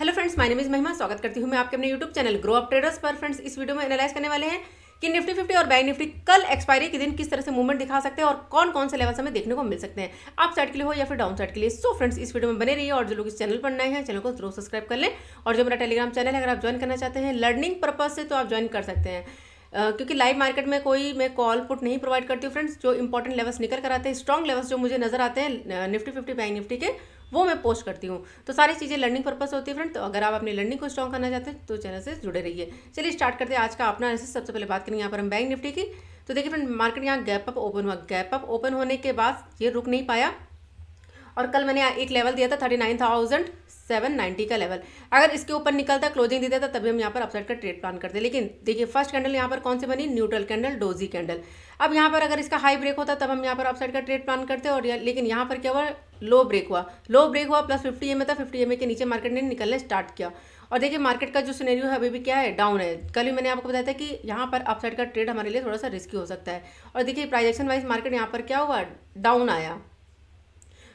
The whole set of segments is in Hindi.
hello friends my name is Mahima स्वागत करती हूँ मैं आपके अपने YouTube channel grow up traders पर फ्रेंड्स इस वीडियो में एनालाइज करने वाले हैं कि निफ्टी फिफ्टी और बैंक निफ्टी कल एक्सपायरी के दिन किस तरह से मूवमेंट दिखा सकते हैं और कौन कौन से लेवल्स हमें देखने को मिल सकते हैं आप साइड के लिए हो या फिर डाउन साइड के लिए सो so फ्रेंड्स इस वीडियो में बने रहिए और जो लोग इस चैनल पर नए हैं चैनल को जरूर सब्सक्राइब कर लें और जो मेरा टेलीग्राम चैनल है अगर आप ज्वाइन करना चाहते हैं लर्निंग पर्पज से तो आप ज्वाइन कर सकते हैं Uh, क्योंकि लाइव मार्केट में कोई मैं कॉल पुट नहीं प्रोवाइड करती हूँ फ्रेंड्स जो इंपॉर्टेंट लेवल्स निकल कर आते हैं स्ट्रॉन्ग लेवल्स जो मुझे नजर आते हैं निफ्टी फिफ्टी बैंक निफ्टी के वो मैं पोस्ट करती हूँ तो सारी चीज़ें लर्निंग पर्पज होती है फ्रेंड तो अगर आप अपनी लर्निंग को स्ट्रॉन्ग करना चाहते हैं तो चैनल से जुड़े रहिए चलिए स्टार्ट करते हैं आज का अपना एनालिसिस सबसे पहले बात करेंगे यहाँ पर हम बैंक निफ्टी की तो देखिए फ्रेंड मार्केट यहाँ गैप अप ओपन हुआ गैप अप ओपन होने के बाद ये रुक नहीं पाया और कल मैंने एक लेवल दिया था thirty nine thousand seven ninety का लेवल अगर इसके ऊपर निकलता क्लोजिंग दे देता तभी हम यहाँ पर अपसाइड का ट्रेड प्लान करते लेकिन देखिए फर्स्ट कैंडल यहाँ पर कौन सी बनी न्यूट्रल कैंडल डोजी कैंडल अब यहाँ पर अगर इसका हाई ब्रेक होता तब हम यहाँ पर अपसाइड का ट्रेड प्लान करते और या, लेकिन यहाँ पर क्या हुआ लो ब्रेक हुआ लो ब्रेक हुआ प्लस फिफ्टी एम था फिफ्टी एम के नीचे मार्केट ने निकलने स्टार्ट किया और देखिए मार्केट का जो सिनेरियो है अभी भी क्या है डाउन है कल भी मैंने आपको बताया था कि यहाँ पर अपसाइड का ट्रेड हमारे लिए थोड़ा सा रिस्की हो सकता है और देखिए प्राइजेक्शन वाइज मार्केट यहाँ पर क्या हुआ डाउन आया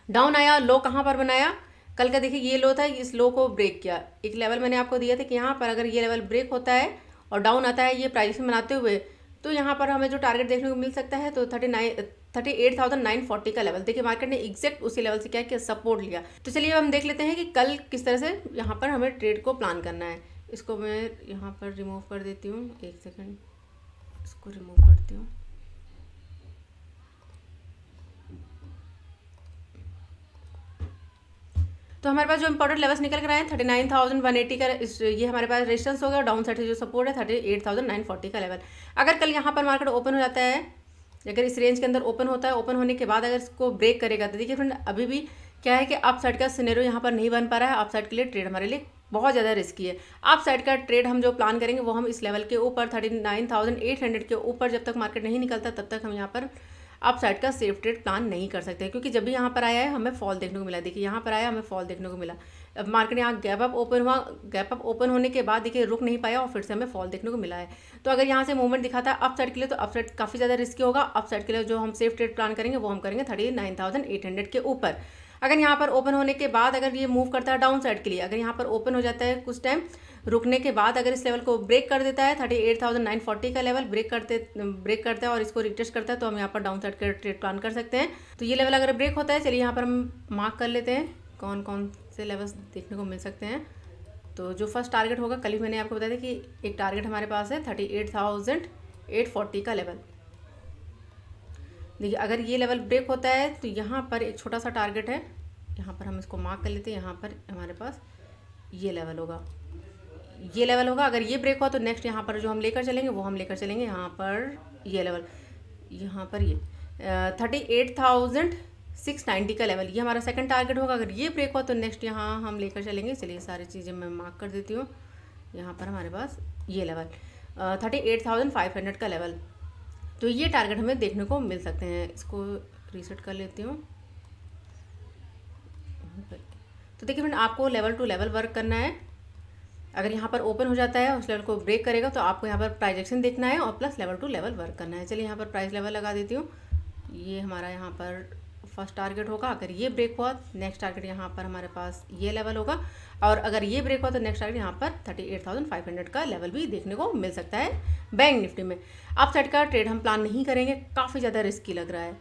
डाउन आया लो कहाँ पर बनाया कल का देखिए ये लो था इस लो को ब्रेक किया एक लेवल मैंने आपको दिया था कि यहाँ पर अगर ये लेवल ब्रेक होता है और डाउन आता है ये में बनाते हुए तो यहाँ पर हमें जो टारगेट देखने को मिल सकता है तो thirty nine thirty eight thousand nine forty का लेवल देखिए मार्केट ने एग्जैक्ट उसी लेवल से क्या किया सपोर्ट लिया तो चलिए हम देख लेते हैं कि कल किस तरह से यहाँ पर हमें ट्रेड को प्लान करना है इसको मैं यहाँ पर रिमूव कर देती हूँ एक सेकेंड इसको रिमूव करती हूँ तो हमारे पास जो इंपॉर्टेंट लेवल्स निकल कर आए हैं thirty nine thousand one eighty का ये हमारे पास रेजिस्टेंस हो गया डाउन साइड से जो सपोर्ट है thirty eight thousand nine forty का लेवल अगर कल यहाँ पर मार्केट ओपन हो जाता है अगर इस रेंज के अंदर ओपन होता है ओपन होने के बाद अगर इसको ब्रेक करेगा तो देखिए फ्रेंड अभी भी क्या है कि अप साइड का सिनेरो यहाँ पर नहीं बन पा रहा है अप साइड के लिए ट्रेड हमारे लिए बहुत ज़्यादा रिस्की है आप साइड का ट्रेड हम जो प्लान करेंगे वो हम इस लेवल के ऊपर thirty nine thousand eight hundred के ऊपर जब तक मार्केट नहीं निकलता तब तक हम यहाँ पर आप साइड का सेफ ट्रेड प्लान नहीं कर सकते क्योंकि जब भी यहाँ पर आया है हमें फॉल देखने को मिला देखिए यहाँ पर आया हमें फॉल देखने को मिला अब मार्केट यहाँ गैप अप ओपन हुआ गैप अप ओपन होने के बाद देखिए रुक नहीं पाया और फिर से हमें फॉल देखने को मिला है तो अगर यहाँ से मूवमेंट दिखाता है अप साइड के लिए तो अप साइड काफ़ी ज़्यादा रिस्की होगा अप साइड के लिए जो हम सेफ ट्रेड प्लान करेंगे वो हम करेंगे thirty nine thousand eight hundred के ऊपर अगर यहाँ पर ओपन होने के बाद अगर ये मूव करता है डाउन साइड के लिए अगर यहाँ पर ओपन हो जाता है कुछ टाइम रुकने के बाद अगर इस लेवल को ब्रेक कर देता है thirty eight thousand nine forty का लेवल ब्रेक करते ब्रेक करता है और इसको रिटेस्ट करता है तो हम यहाँ पर डाउन साइड का ट्रेड प्लान कर सकते हैं तो ये लेवल अगर ब्रेक होता है चलिए यहाँ पर हम मार्क कर लेते हैं कौन कौन से लेवल्स देखने को मिल सकते हैं तो जो फर्स्ट टारगेट होगा कल ही मैंने आपको बताया था कि एक टारगेट हमारे पास है thirty eight thousand eight forty का लेवल देखिए अगर ये लेवल ब्रेक होता है तो यहाँ पर एक छोटा सा टारगेट है यहाँ पर हम इसको मार्क कर लेते हैं यहाँ पर हमारे पास ये लेवल होगा ये लेवल होगा अगर ये ब्रेक हुआ तो नेक्स्ट यहाँ पर जो हम लेकर चलेंगे वो हम लेकर चलेंगे यहाँ पर ये लेवल यहाँ पर ये thirty eight thousand six ninety का लेवल ये हमारा सेकंड टारगेट होगा अगर ये ब्रेक हुआ तो नेक्स्ट यहाँ हम लेकर चलेंगे इसलिए सारी चीज़ें मैं मार्क कर देती हूँ यहाँ पर हमारे पास ये level thirty eight thousand five hundred का लेवल तो ये टारगेट हमें देखने को मिल सकते हैं इसको रीसेट कर लेती हूँ तो देखिए फ्रेंड आपको लेवल टू लेवल वर्क करना है अगर यहाँ पर ओपन हो जाता है उस लेवल को ब्रेक करेगा तो आपको यहाँ पर प्राइजेक्शन देखना है और plus level to level work करना है चलिए यहाँ पर प्राइस लेवल लगा देती हूँ ये हमारा यहाँ पर फर्स्ट टारगेट होगा अगर ये ब्रेक हुआ नेक्स्ट टारगेट यहाँ पर हमारे पास ये लेवल होगा और अगर ये ब्रेक हुआ तो नेक्स्ट टारगेट यहाँ पर thirty eight thousand five hundred का लेवल भी देखने को मिल सकता है बैंक निफ्टी में अब सेट का ट्रेड हम प्लान नहीं करेंगे काफ़ी ज़्यादा रिस्की लग रहा है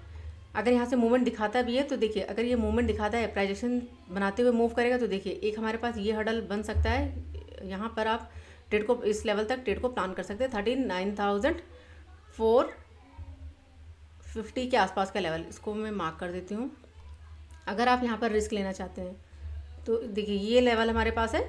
अगर यहाँ से मूवमेंट दिखाता भी है तो देखिए अगर ये मूवमेंट दिखाता है प्राइजेशन बनाते हुए मूव करेगा तो देखिए एक हमारे पास ये हडल बन सकता है यहाँ पर आप ट्रेड को इस लेवल तक ट्रेड को प्लान कर सकते हैं thirty nine thousand four fifty के आसपास का लेवल इसको मैं मार्क कर देती हूँ अगर आप यहाँ पर रिस्क लेना चाहते हैं तो देखिए ये लेवल हमारे पास है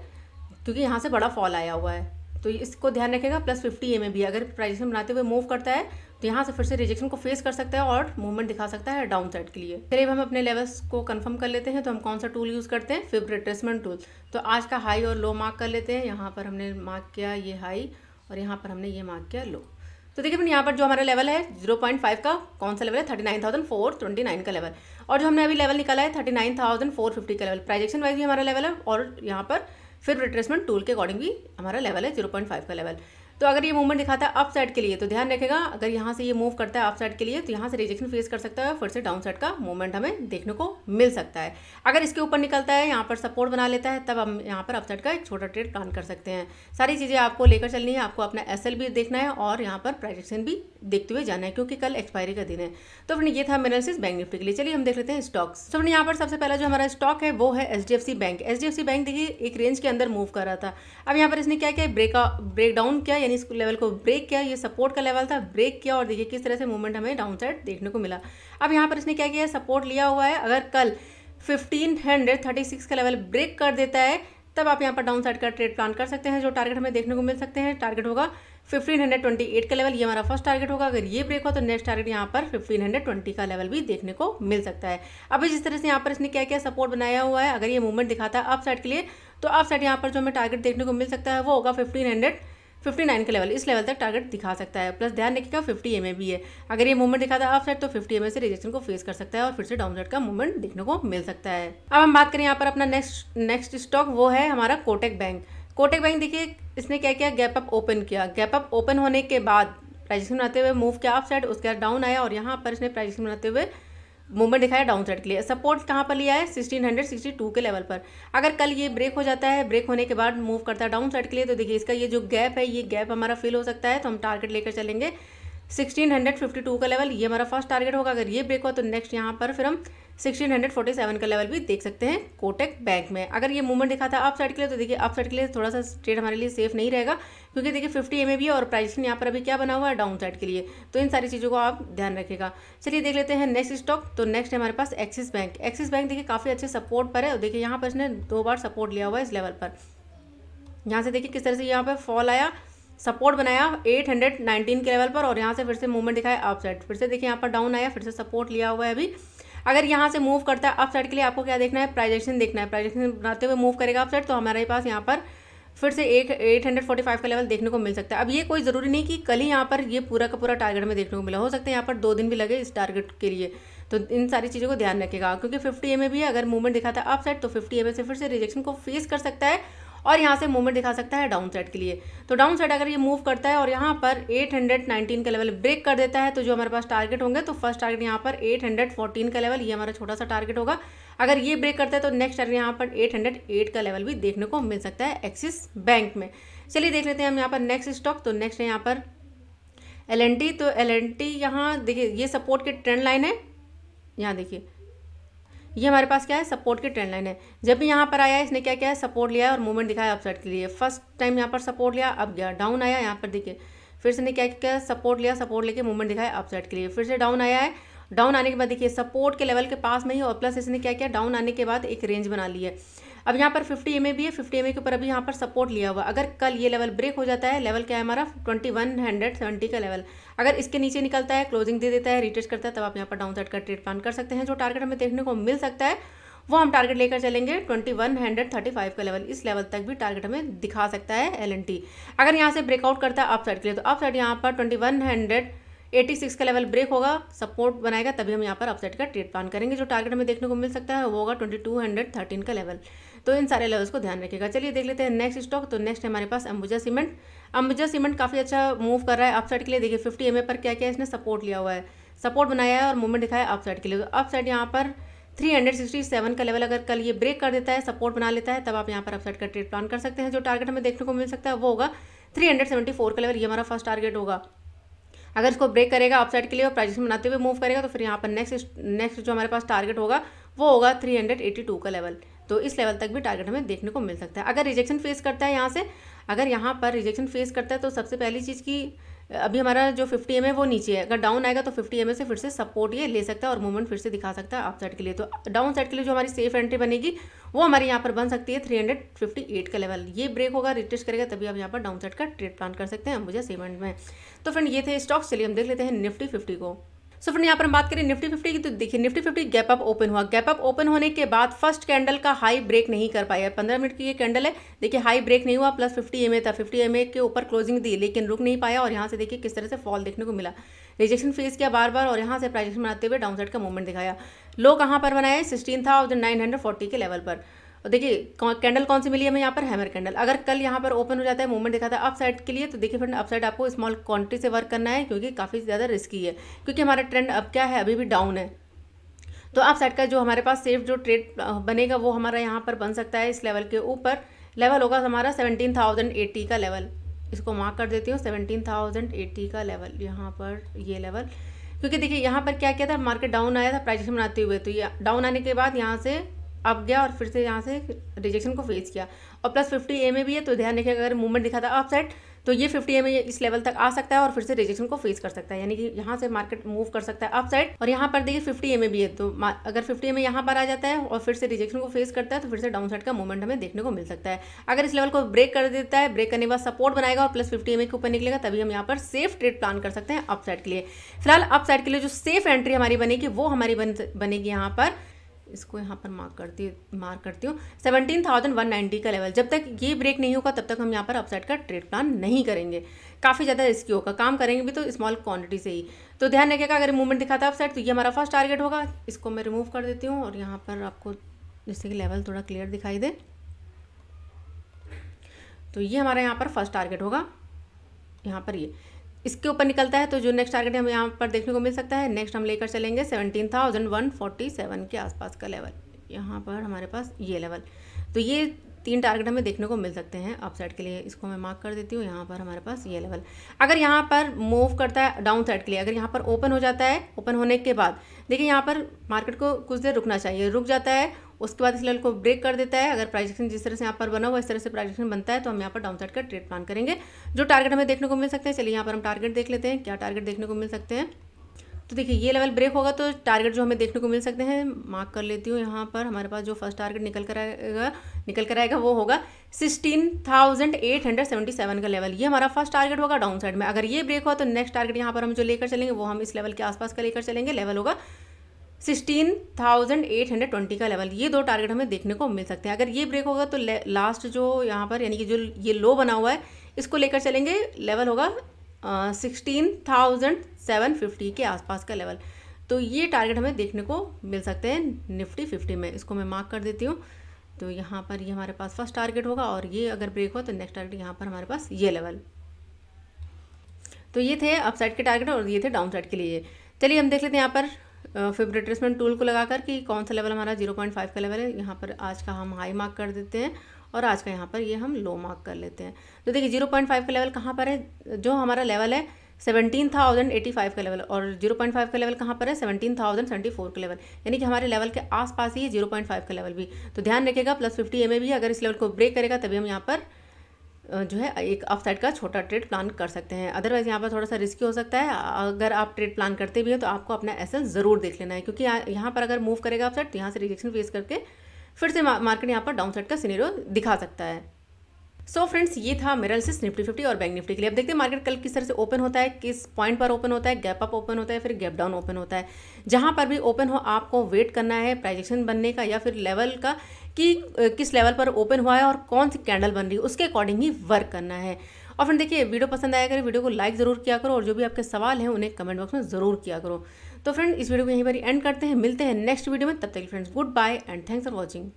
क्योंकि यहाँ से बड़ा फॉल आया हुआ है तो इसको ध्यान रखेगा प्लस फिफ्टी ए में भी अगर प्राइजेशन बनाते हुए मूव करता है तो यहाँ से फिर से रिजेक्शन को फेस कर सकता है और मूवमेंट दिखा सकता है डाउन साइड के लिए करीब हम अपने लेवल्स को कंफर्म कर लेते हैं तो हम कौन सा टूल यूज़ करते हैं फिब रिट्रेसमेंट टूल तो आज का हाई और लो मार्क कर लेते हैं यहाँ पर हमने मार्क किया ये हाई और यहाँ पर हमने ये मार्क किया लो तो देखिए फ्रेंड यहाँ पर जो हमारा लेवल है जीरो पॉइंट फाइव का कौन सा लेवल है thirty nine thousand four twenty nine का लेवल और जो हमने अभी लेवल निकाला है thirty nine thousand four fifty का लेवल प्राइजेक्शन वाइज भी हमारा लेवल है और यहाँ पर फिर रिट्रेसमेंट टूल के अकॉर्डिंग भी हमारा लेवल है जीरो पॉइंट फाइव का लेवल तो अगर ये मूवमेंट दिखाता है अप साइड के लिए तो ध्यान रखेगा अगर यहाँ से ये मूव करता है अप साइड के लिए तो यहाँ से रिजेक्शन फेस कर सकता है फिर से डाउन साइड का मूवमेंट हमें देखने को मिल सकता है अगर इसके ऊपर निकलता है यहाँ पर सपोर्ट बना लेता है तब हम यहाँ पर अप साइड का एक छोटा ट्रेड प्लान कर सकते हैं सारी चीज़ें आपको लेकर चलनी है आपको अपना एस भी देखना है और यहाँ पर प्राइजेक्शन भी देखते हुए जाना है क्योंकि कल एक्सपायरी का दिन है तो फिर ये था मेनलिस बैंक निफ्टी के लिए चलिए हम देख लेते हैं स्टॉक्स तो फिर यहाँ पर सबसे पहला जो हमारा स्टॉक है वो है एच बैंक एच बैंक देखिए एक रेंज के अंदर मूव कर रहा था अब यहाँ पर इसने क्या किया ब्रेक ब्रेकडाउन किया यानी इस लेवल को ब्रेक किया ये सपोर्ट का लेवल था ब्रेक किया और देखिए किस तरह से मूवमेंट हमें डाउन साइड देखने को मिला अब यहाँ पर इसने क्या किया सपोर्ट लिया हुआ है अगर कल फिफ्टीन हंड्रेड थर्टी सिक्स का लेवल ब्रेक कर देता है तब आप यहाँ पर डाउन साइड का ट्रेड प्लान कर सकते हैं जो टारगेट हमें देखने को मिल सकते हैं टारगेट होगा 1528 का लेवल ये हमारा फर्स्ट टारगेट होगा अगर ये ब्रेक हो तो नेक्स्ट टारगेट यहाँ पर 1520 का लेवल भी देखने को मिल सकता है अभी जिस तरह से यहाँ पर इसने क्या क्या सपोर्ट बनाया हुआ है अगर ये मूवमेंट दिखाता है अप साइड के लिए तो अप साइड यहाँ पर जो हमें टारगेट देखने को मिल सकता है वो होगा फिफ्टीन हंड्रेड फिफ्टी नाइन का लेवल इस लेवल तक टारगेट दिखा सकता है प्लस ध्यान रखिएगा फिफ्टी एम भी है अगर ये मूवमेंट दिखाता है अपसाइड तो फिफ्टी एम से रिजेक्शन को फेस कर सकता है और फिर से डाउन का मूवमेंट देखने को मिल सकता है अब हम बात करें यहाँ पर अपना नेक्स्ट नेक्स्ट स्टॉक वो है हमारा कोटेक बैंक कोटेक बैंक देखिए इसने क्या किया गैप अप ओपन किया गैप अप ओपन होने के बाद प्राइजेशन बनाते हुए मूव किया अप उसके बाद डाउन आया और यहाँ पर इसने प्राइजेशन बनाते हुए मूवमेंट दिखाया डाउन साइड के लिए सपोर्ट कहाँ पर लिया है 1662 के लेवल पर अगर कल ये ब्रेक हो जाता है ब्रेक होने के बाद मूव करता है डाउन साइड के लिए तो देखिए इसका ये जो गैप है ये गैप हमारा फिल हो सकता है तो हम टारगेट लेकर चलेंगे 1652 का लेवल ये हमारा फर्स्ट टारगेट होगा अगर ये ब्रेक हुआ तो नेक्स्ट यहाँ पर फिर हम 1647 का लेवल भी देख सकते हैं कोटेक बैंक में अगर ये मूवमेंट दिखा था अपसाइड साइड के लिए तो देखिए अपसाइड साइड के लिए थोड़ा सा ट्रेड हमारे लिए सेफ नहीं रहेगा क्योंकि देखिए 50 एम भी है और प्राइस यहाँ पर अभी क्या बना हुआ है डाउन साइड के लिए तो इन सारी चीज़ों को आप ध्यान रखेगा चलिए देख लेते हैं नेक्स्ट स्टॉक तो नेक्स्ट हमारे पास एक्सिस बैंक एक्सिस बैंक देखिए काफ़ी अच्छे सपोर्ट पर है देखिए यहाँ पर इसने दो बार सपोर्ट लिया हुआ है इस लेवल पर यहाँ से देखिए किस तरह से यहाँ पर फॉल आया सपोर्ट बनाया 819 के लेवल पर और यहाँ से फिर से मूवमेंट दिखाया अपसाइड फिर से देखिए यहाँ पर डाउन आया फिर से सपोर्ट लिया हुआ है अभी अगर यहाँ से मूव करता है अपसाइड के लिए आपको क्या देखना है प्राइजेक्शन देखना है प्राइजेक्शन बनाते हुए मूव करेगा अपसाइड तो हमारे पास यहाँ पर फिर से एक एट हंड्रेड फोर्टी फाइव का लेवल देखने को मिल सकता है अब ये कोई ज़रूरी नहीं कि कल ही यहाँ पर ये पूरा का पूरा टारगेट में देखने को मिला हो सकता है यहाँ पर दो दिन भी लगे इस टारगेट के लिए तो इन सारी चीज़ों को ध्यान रखेगा क्योंकि फिफ्टी एम भी अगर मूवमेंट दिखाता है अपसाइड तो फिफ्टी एम से फिर से रिजेक्शन को फेस कर सकता है और यहाँ से मूवमेंट दिखा सकता है डाउन साइड के लिए तो डाउन साइड अगर ये मूव करता है और यहाँ पर 819 का लेवल ब्रेक कर देता है तो जो हमारे पास टारगेट होंगे तो फर्स्ट टारगेट यहाँ पर 814 का लेवल ये हमारा छोटा सा टारगेट होगा अगर ये ब्रेक करता है तो नेक्स्ट टारगेट यहाँ पर 808 का लेवल भी देखने को मिल सकता है एक्सिस बैंक में चलिए देख लेते हैं हम यहाँ पर नेक्स्ट स्टॉक तो नेक्स्ट है यहाँ पर एल तो एल एन टी यहाँ देखिए ये सपोर्ट की ट्रेंड लाइन है यहाँ देखिए ये हमारे पास क्या है सपोर्ट की ट्रेंड लाइन है जब भी यहाँ पर आया इसने क्या किया है सपोर्ट लिया है और मूवमेंट दिखाया अपसाइड के लिए फर्स्ट टाइम यहाँ पर सपोर्ट लिया अब गया डाउन आया यहाँ पर देखिए फिर से ने क्या किया सपोर्ट लिया सपोर्ट लेके मूवमेंट दिखाया अपसाइड के लिए फिर से डाउन आया है डाउन आने के बाद देखिए सपोर्ट के लेवल के पास में ही और प्लस इसने क्या किया डाउन आने के बाद एक रेंज बना ली है अब यहाँ पर फिफ्टी एम भी है फिफ्टी एम के ऊपर अभी यहाँ पर सपोर्ट लिया हुआ अगर कल ये लेवल ब्रेक हो जाता है लेवल क्या है हमारा ट्वेंटी वन हंड्रेड सेवेंटी का लेवल अगर इसके नीचे निकलता है क्लोजिंग दे देता है रिटेस्ट करता है तब आप यहाँ पर डाउन साइड का ट्रेड प्लान कर सकते हैं जो टारगेट हमें देखने को मिल सकता है वो हम टारगेट लेकर चलेंगे twenty one hundred thirty five का लेवल इस लेवल तक भी टारगेट हमें दिखा सकता है एल अगर यहाँ से ब्रेकआउट करता है अपसाइड साइड के लिए तो अपसाइड साइड यहाँ पर ट्वेंटी वन हंड्रेड 86 का लेवल ब्रेक होगा सपोर्ट बनाएगा तभी हम यहाँ पर अपसाइड का ट्रेड प्लान करेंगे जो टारगेट हमें देखने को मिल सकता है वो होगा 2213 का लेवल तो इन सारे लेवल्स को ध्यान रखिएगा चलिए देख लेते हैं नेक्स्ट स्टॉक तो नेक्स्ट हमारे पास अंबुजा सीमेंट अंबुजा सीमेंट काफ़ी अच्छा मूव कर रहा है अपसाइड के लिए देखिए फिफ्टी एम पर क्या क्या इसने सपोर्ट लिया हुआ है सपोर्ट बनाया है और मूवमेंट दिखाया है अपसाइड के लिए अपसाइड यहाँ पर 367 का लेवल अगर कल ये ब्रेक कर देता है सपोर्ट बना लेता है तब आप यहाँ पर अपसाइड का ट्रेड प्लान कर सकते हैं जो टारगेट हमें देखने को मिल सकता है वो होगा 374 का लेवल ये हमारा फर्स्ट टारगेट होगा अगर इसको ब्रेक करेगा अपसाइड के लिए और प्राइजेशन बनाते हुए मूव करेगा तो फिर यहाँ पर नेक्स्ट नेक्स्ट जो हमारे पास टारगेट होगा वो होगा 382 का लेवल तो इस लेवल तक भी टारगेट हमें देखने को मिल सकता है अगर रिजेक्शन फेस करता है यहाँ से अगर यहाँ पर रिजेक्शन फेस करता है तो सबसे पहली चीज़ की अभी हमारा जो फिफ्टी एम है वो नीचे है अगर डाउन आएगा तो फिफ्टी एम से फिर से सपोर्ट ये ले सकता है और मूवमेंट फिर से दिखा सकता है अप साइड के लिए तो डाउन साइड के लिए जो हमारी सेफ एंट्री बनेगी वो हमारे यहाँ पर बन सकती है थ्री हंड्रेड फिफ्टी एट का लेवल ये ब्रेक होगा रिटेस्ट करेगा तभी आप यहाँ पर डाउन साइड का ट्रेड प्लान कर सकते हैं मुझे सीमेंट में तो फ्रेंड ये थे स्टॉक्स चलिए हम देख लेते हैं निफ्टी फिफ्टी को सो फ्रेंड यहाँ पर हम बात करें निफ्टी फिफ्टी की तो देखिए Nifty fifty gap up open हुआ गैप अप ओपन होने के बाद फर्स्ट कैंडल का हाई ब्रेक नहीं कर पाया पंद्रह मिनट की ये कैंडल है देखिए हाई ब्रेक नहीं हुआ प्लस फिफ्टी एम था फिफ्टी एम के ऊपर क्लोजिंग दी लेकिन रुक नहीं पाया और यहाँ से देखिए किस तरह से फॉल देखने को मिला रिजेक्शन फेस किया बार बार और यहाँ से प्राइजेक्शन बनाते हुए डाउन का मूवमेंट दिखाया लो कहाँ पर बनाया सिक्सटीन के लेवल पर और देखिए कैंडल कौन सी मिली हमें यहाँ पर हैमर कैंडल अगर कल यहाँ पर ओपन हो जाता है मूवमेंट दिखाता है अप साइड के लिए तो देखिए फ्रेंड अप साइड आपको स्मॉल क्वांटिटी से वर्क करना है क्योंकि काफ़ी ज़्यादा रिस्की है क्योंकि हमारा ट्रेंड अब क्या है अभी भी डाउन है तो आप साइड का जो हमारे पास सेफ जो ट्रेड बनेगा वो हमारा यहाँ पर बन सकता है इस लेवल के ऊपर लेवल होगा हमारा सेवनटीन थाउजेंड एटी का लेवल इसको मार्क कर देती हूँ सेवनटीन थाउजेंड एट्टी का लेवल यहाँ पर ये लेवल क्योंकि देखिए यहाँ पर क्या किया था मार्केट डाउन आया था प्राइजेशन बनाते हुए तो ये डाउन आने के बाद यहाँ से अब गया और फिर से यहाँ से रिजेक्शन को फेस किया और प्लस फिफ्टी ए में भी है तो ध्यान रखिए अगर मूवमेंट दिखा था अपसेट तो ये फिफ्टी एम इस लेवल तक आ सकता है और फिर से रिजेक्शन को फेस कर सकता है यानी कि यहाँ से मार्केट मूव कर सकता है अपसाइड और यहाँ पर देखिए फिफ्टी एम भी है तो अगर फिफ्टी एम यहाँ पर आ जाता है और फिर से रिजेक्शन को फेस करता है तो फिर से डाउन साइड का मूवमेंट हमें देखने को मिल सकता है अगर इस लेवल को ब्रेक कर देता है ब्रेक करने के बाद सपोर्ट बनाएगा और प्लस फिफ्टी एम के ऊपर निकलेगा तभी हम यहाँ पर सेफ ट्रेड प्लान कर सकते हैं अपसाइड के लिए फिलहाल अपसाइड के लिए जो सेफ एंट्री हमारी बनेगी वो हमारी बन, बनेगी यहाँ पर इसको यहाँ पर मार्क करती मार्क करती हूँ सेवनटीन थाउजेंड वन नाइन्टी का लेवल जब तक ये ब्रेक नहीं होगा तब तक हम यहाँ पर अपसाइड का ट्रेड प्लान नहीं करेंगे काफ़ी ज़्यादा रिस्की होगा काम करेंगे भी तो स्मॉल क्वांटिटी से ही तो ध्यान रखिएगा अगर मूवमेंट दिखाता है अपसाइड तो ये हमारा फर्स्ट टारगेट होगा इसको मैं रिमूव कर देती हूँ और यहाँ पर आपको जैसे कि लेवल थोड़ा क्लियर दिखाई दे तो ये हमारा यहाँ पर फर्स्ट टारगेट होगा यहाँ पर ये इसके ऊपर निकलता है तो जो नेक्स्ट टारगेट हम यहाँ पर देखने को मिल सकता है नेक्स्ट हम लेकर चलेंगे seventeen thousand one forty seven के आसपास का लेवल यहाँ पर हमारे पास ये लेवल तो ये तीन टारगेट हमें देखने को मिल सकते हैं अप साइड के लिए इसको मैं मार्क कर देती हूँ यहाँ पर हमारे पास ये लेवल अगर यहाँ पर मूव करता है डाउन साइड के लिए अगर यहाँ पर ओपन हो जाता है ओपन होने के बाद देखिए यहाँ पर मार्केट को कुछ देर रुकना चाहिए रुक जाता है उसके बाद इस लेवल को ब्रेक कर देता है अगर प्राइजेक्शन जिस तरह से यहाँ पर बना हुआ इस तरह से प्राइजेक्शन बनता है तो हम यहाँ पर डाउन साइड का ट्रेड प्लान करेंगे जो टारगेट हमें देखने को मिल सकते हैं चलिए यहाँ पर हम टारगेट देख लेते हैं क्या टारगेट देखने को मिल सकते हैं तो देखिए ये लेवल ब्रेक होगा तो टारगेट जो हमें देखने को मिल सकते हैं मार्क कर लेती हूँ यहाँ पर हमारे पास जो फर्स्ट टारगेट निकल कर आएगा निकल कर आएगा वो होगा sixteen thousand eight hundred seventy seven का लेवल ये हमारा फर्स्ट टारगेट होगा डाउन साइड में अगर ये ब्रेक हुआ तो नेक्स्ट टारगेट यहाँ पर हम जो लेकर चलेंगे वो हम इस लेवल के आसपास का लेकर चलेंगे लेवल होगा sixteen thousand eight hundred twenty का लेवल ये दो टारगेट हमें देखने को मिल सकते हैं अगर ये ब्रेक होगा तो लास्ट जो यहाँ पर यानी कि जो ये लो बना हुआ है इसको लेकर चलेंगे लेवल होगा सिक्सटीन थाउजेंड सेवन फिफ्टी के आसपास का लेवल तो ये टारगेट हमें देखने को मिल सकते हैं निफ्टी फिफ्टी में इसको मैं मार्क कर देती हूँ तो यहाँ पर ये हमारे पास फर्स्ट टारगेट होगा और ये अगर ब्रेक हो तो नेक्स्ट टारगेट यहाँ पर हमारे पास ये लेवल तो ये थे अपसाइड के टारगेट और ये थे डाउन साइड के लिए चलिए हम देख लेते हैं यहाँ पर फिब रिट्रेसमेंट टूल को लगाकर कि कौन सा लेवल हमारा जीरो पॉइंट फाइव का लेवल है यहाँ पर आज का हम हाई मार्क कर देते हैं और आज का यहाँ पर ये हम लो मार्क कर लेते हैं तो देखिए जीरो पॉइंट फाइव का लेवल कहाँ पर है जो हमारा लेवल है सेवनटीन थाउजेंड एटी फाइव का लेवल और जीरो पॉइंट फाइव का लेवल कहाँ पर है सेवनटीन थाउजेंड सेवेंटी फोर का लेवल यानी कि हमारे लेवल के आसपास ही है जीरो पॉइंट फाइव का लेवल भी तो ध्यान रखेगा प्लस फिफ्टी एम ए भी अगर इस लेवल को ब्रेक करेगा तभी हम यहाँ पर जो है एक ऑफ साइड का छोटा ट्रेड प्लान कर सकते हैं अदरवाइज यहाँ पर थोड़ा सा रिस्की हो सकता है अगर आप ट्रेड प्लान करते भी हैं तो आपको अपना एसेंस ज़रूर देख लेना है क्योंकि यहाँ पर अगर मूव करेगा ऑफ साइड तो यहाँ से रिजेक्शन फेस करके फिर से मार्केट यहाँ पर डाउन साइड का सीनेरियो दिखा सकता है सो so फ्रेंड्स ये था मेरल सिस निफ्टी फिफ्टी और बैंक निफ्टी के लिए अब देखते हैं मार्केट कल किस तरह से ओपन होता है किस पॉइंट पर ओपन होता है गैप अप ओपन होता है फिर गैप डाउन ओपन होता है जहाँ पर भी ओपन हो आपको वेट करना है प्राइजेक्शन बनने का या फिर लेवल का कि किस लेवल पर ओपन हुआ है और कौन सी कैंडल बन रही है उसके अकॉर्डिंग ही वर्क करना है और फ्रेंड देखिए वीडियो पसंद आया करें वीडियो को लाइक ज़रूर किया करो और जो भी आपके सवाल हैं उन्हें कमेंट बॉक्स में ज़रूर किया करो तो फ्रेंड इस वीडियो को यहीं पर एंड करते हैं मिलते हैं नेक्स्ट वीडियो में तब तक friends goodbye and thanks for watching